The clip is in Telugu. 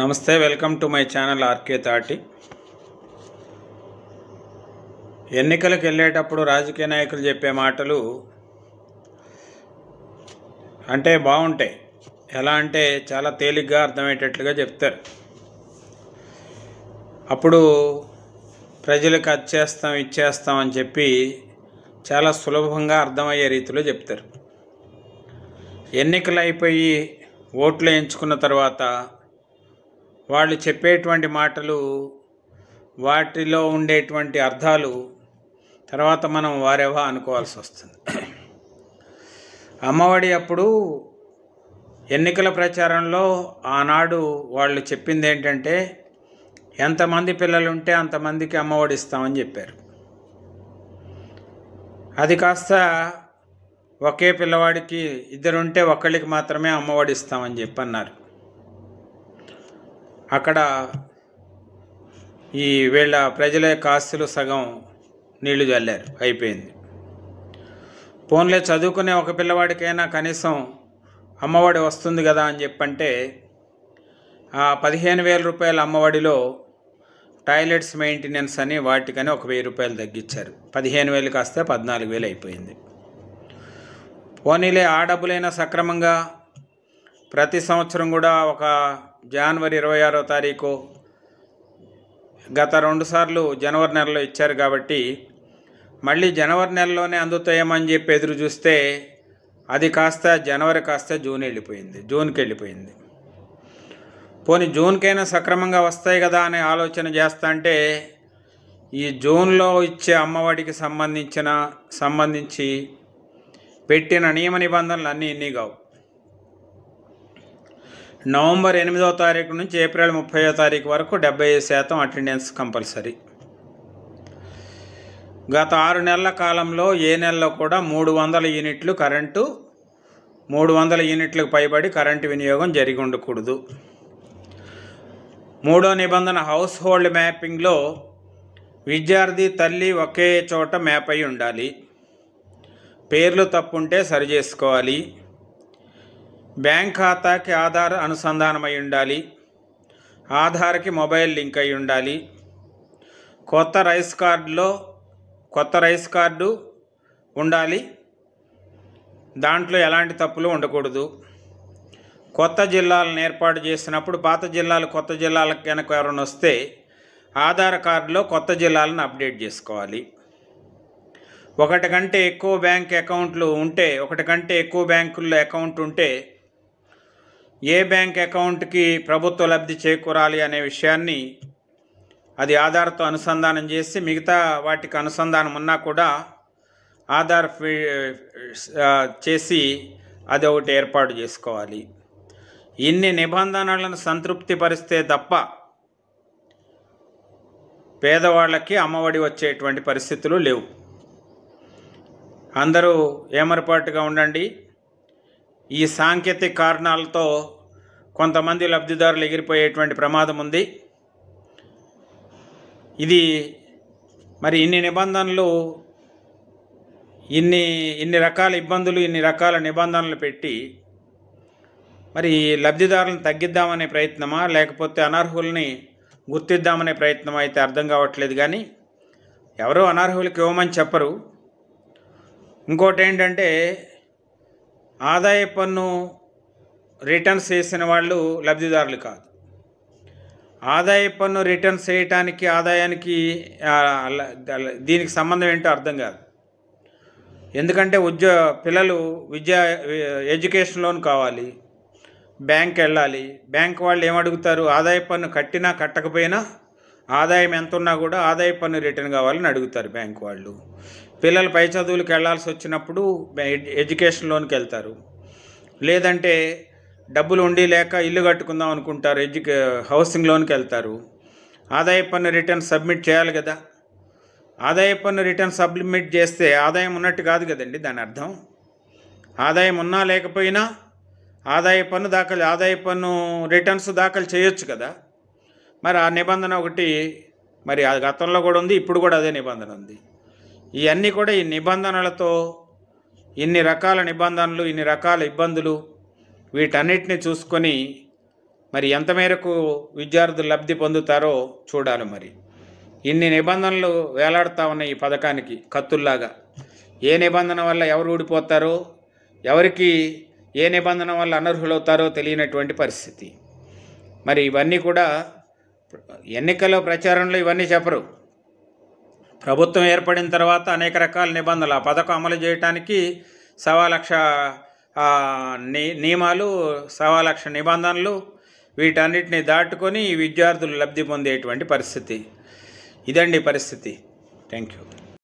నమస్తే welcome to my channel RK Tati ఎన్నికలకు వెళ్ళేటప్పుడు రాజకీయ నాయకులు చెప్పే మాటలు అంటే బాగుంటాయి ఎలా అంటే చాలా తేలిగ్గా అర్థమయ్యేటట్లుగా చెప్తారు అప్పుడు ప్రజలకు అచ్చేస్తాం ఇచ్చేస్తాం అని చెప్పి చాలా సులభంగా అర్థమయ్యే రీతిలో చెప్తారు ఎన్నికలు అయిపోయి ఓట్లు ఎంచుకున్న తర్వాత వాళ్ళు చెప్పేటువంటి మాటలు వాటిలో ఉండేటువంటి అర్థాలు తర్వాత మనం వారెవా అనుకోవాల్సి వస్తుంది అమ్మఒడి అప్పుడు ఎన్నికల ప్రచారంలో ఆనాడు వాళ్ళు చెప్పింది ఏంటంటే ఎంతమంది పిల్లలు ఉంటే అంతమందికి అమ్మఒడి ఇస్తామని చెప్పారు అది కాస్త ఒకే పిల్లవాడికి ఇద్దరుంటే ఒకళ్ళకి మాత్రమే అమ్మఒడి ఇస్తామని చెప్పన్నారు అక్కడ ఈ వీళ్ళ ప్రజల యొక్క ఆస్తులు సగం నీళ్లు చల్లారు అయిపోయింది ఫోన్లే చదువుకునే ఒక పిల్లవాడికైనా కనీసం అమ్మఒడి వస్తుంది కదా అని చెప్పంటే ఆ పదిహేను వేల రూపాయల అమ్మఒడిలో టాయిలెట్స్ మెయింటెనెన్స్ అని వాటికని ఒక వెయ్యి రూపాయలు తగ్గించారు పదిహేను వేలు కాస్తే పద్నాలుగు వేలు అయిపోయింది పోనీలే ఆ డబ్బులైనా సక్రమంగా ప్రతి సంవత్సరం కూడా ఒక జనవరి ఇరవై ఆరో తారీఖు గత రెండుసార్లు జనవరి నెలలో ఇచ్చారు కాబట్టి మళ్ళీ జనవరి నెలలోనే అందుతాయేమని చెప్పి ఎదురు చూస్తే అది కాస్త జనవరి కాస్త జూన్ వెళ్ళిపోయింది జూన్కి వెళ్ళిపోయింది పోనీ జూన్కైనా సక్రమంగా వస్తాయి కదా అనే ఆలోచన చేస్తా అంటే ఈ జూన్లో ఇచ్చే అమ్మఒడికి సంబంధించిన సంబంధించి పెట్టిన నియమ నిబంధనలు అన్నీ ఇన్ని కావు నవంబర్ ఎనిమిదవ తారీఖు నుంచి ఏప్రిల్ ముప్పై తారీఖు వరకు డెబ్బై శాతం అటెండెన్స్ కంపల్సరీ గత ఆరు నెలల కాలంలో ఏ నెలలో కూడా మూడు వందల యూనిట్లు కరెంటు మూడు వందల యూనిట్లకు పైబడి కరెంటు వినియోగం జరిగి ఉండకూడదు మూడో నిబంధన హౌస్ హోల్డ్ మ్యాపింగ్లో విద్యార్థి తల్లి ఒకే చోట మ్యాప్ అయి ఉండాలి పేర్లు తప్పుంటే సరిచేసుకోవాలి బ్యాంక్ ఖాతాకి ఆధార్ అనుసంధానమై ఉండాలి ఆధార్కి మొబైల్ లింక్ అయి ఉండాలి కొత్త రైస్ కార్డులో కొత్త రైస్ కార్డు ఉండాలి దాంట్లో ఎలాంటి తప్పులు ఉండకూడదు కొత్త జిల్లాలను ఏర్పాటు చేసినప్పుడు పాత జిల్లాలు కొత్త జిల్లాలకు కనుక ఎవరైనా వస్తే ఆధార్ కార్డులో కొత్త జిల్లాలను అప్డేట్ చేసుకోవాలి ఒకటి కంటే ఎక్కువ బ్యాంక్ అకౌంట్లు ఉంటే ఒకటి కంటే ఎక్కువ బ్యాంకుల్లో అకౌంట్ ఉంటే ఏ బ్యాంక్ అకౌంట్కి ప్రభుత్వ లబ్ధి చేకూరాలి అనే విషయాన్ని అది ఆధార్తో అనుసంధానం చేసి మిగతా వాటికి అనుసంధానం ఉన్నా కూడా ఆధార్ చేసి అది ఒకటి ఏర్పాటు చేసుకోవాలి ఇన్ని నిబంధనలను సంతృప్తిపరిస్తే తప్ప పేదవాళ్ళకి అమ్మఒడి వచ్చేటువంటి పరిస్థితులు లేవు అందరూ ఏమరపాటుగా ఉండండి ఈ సాంకేతిక కారణాలతో కొంతమంది లబ్ధిదారులు ఎగిరిపోయేటువంటి ప్రమాదం ఉంది ఇది మరి ఇన్ని నిబంధనలు ఇన్ని ఇన్ని రకాల ఇబ్బందులు ఇన్ని రకాల నిబంధనలు పెట్టి మరి లబ్ధిదారులను తగ్గిద్దామనే ప్రయత్నమా లేకపోతే అనర్హుల్ని గుర్తిద్దామనే ప్రయత్నమా అయితే అర్థం కావట్లేదు కానీ ఎవరో అనర్హులకి ఇవ్వమని చెప్పరు ఇంకోటి ఏంటంటే ఆదాయ పన్ను రిటర్న్స్ చేసిన వాళ్ళు లబ్ధిదారులు కాదు ఆదాయ పన్ను రిటర్న్స్ చేయటానికి ఆదాయానికి దీనికి సంబంధం ఏంటో అర్థం కాదు ఎందుకంటే ఉద్యో పిల్లలు విద్యా ఎడ్యుకేషన్ లోన్ కావాలి బ్యాంక్ వెళ్ళాలి బ్యాంక్ వాళ్ళు ఏమడుగుతారు ఆదాయ పన్ను కట్టినా కట్టకపోయినా ఆదాయం ఎంత ఉన్నా కూడా ఆదాయ పన్ను రిటర్న్ కావాలని అడుగుతారు బ్యాంక్ వాళ్ళు పిల్లలు పై చదువులకు వెళ్ళాల్సి వచ్చినప్పుడు ఎడ్యుకేషన్ లోన్కి వెళ్తారు లేదంటే డబ్బులు ఉండి లేక ఇల్లు కట్టుకుందాం అనుకుంటారు ఎడ్యుకే హౌసింగ్ లోన్కి వెళ్తారు ఆదాయ పన్ను రిటర్న్ సబ్మిట్ చేయాలి కదా ఆదాయ పన్ను రిటర్న్ సబ్మిట్ చేస్తే ఆదాయం ఉన్నట్టు కాదు కదండి దాని అర్థం ఆదాయం ఉన్నా లేకపోయినా ఆదాయ పన్ను దాఖలు ఆదాయ పన్ను రిటర్న్స్ దాఖలు చేయొచ్చు కదా మరి ఆ నిబంధన ఒకటి మరి అది గతంలో కూడా ఉంది ఇప్పుడు కూడా అదే నిబంధన ఉంది ఇవన్నీ కూడా ఈ నిబంధనలతో ఇన్ని రకాల నిబంధనలు ఇన్ని రకాల ఇబ్బందులు వీటన్నిటిని చూసుకొని మరి ఎంత మేరకు విద్యార్థులు లబ్ధి పొందుతారో చూడాలి మరి ఇన్ని నిబంధనలు వేలాడుతూ ఉన్నాయి ఈ పథకానికి కత్తుల్లాగా ఏ నిబంధన వల్ల ఎవరు ఊడిపోతారో ఎవరికి ఏ నిబంధన వల్ల అనర్హులవుతారో తెలియనటువంటి పరిస్థితి మరి ఇవన్నీ కూడా ఎన్నికల ప్రచారంలో ఇవన్నీ చెప్పరు ప్రభుత్వం ఏర్పడిన తర్వాత అనేక రకాల నిబంధనలు ఆ పథకం అమలు చేయడానికి సవా లక్ష నియమాలు సవా లక్ష నిబంధనలు వీటన్నిటిని దాటుకొని విద్యార్థులు లబ్ధి పొందేటువంటి పరిస్థితి ఇదండి పరిస్థితి థ్యాంక్ యూ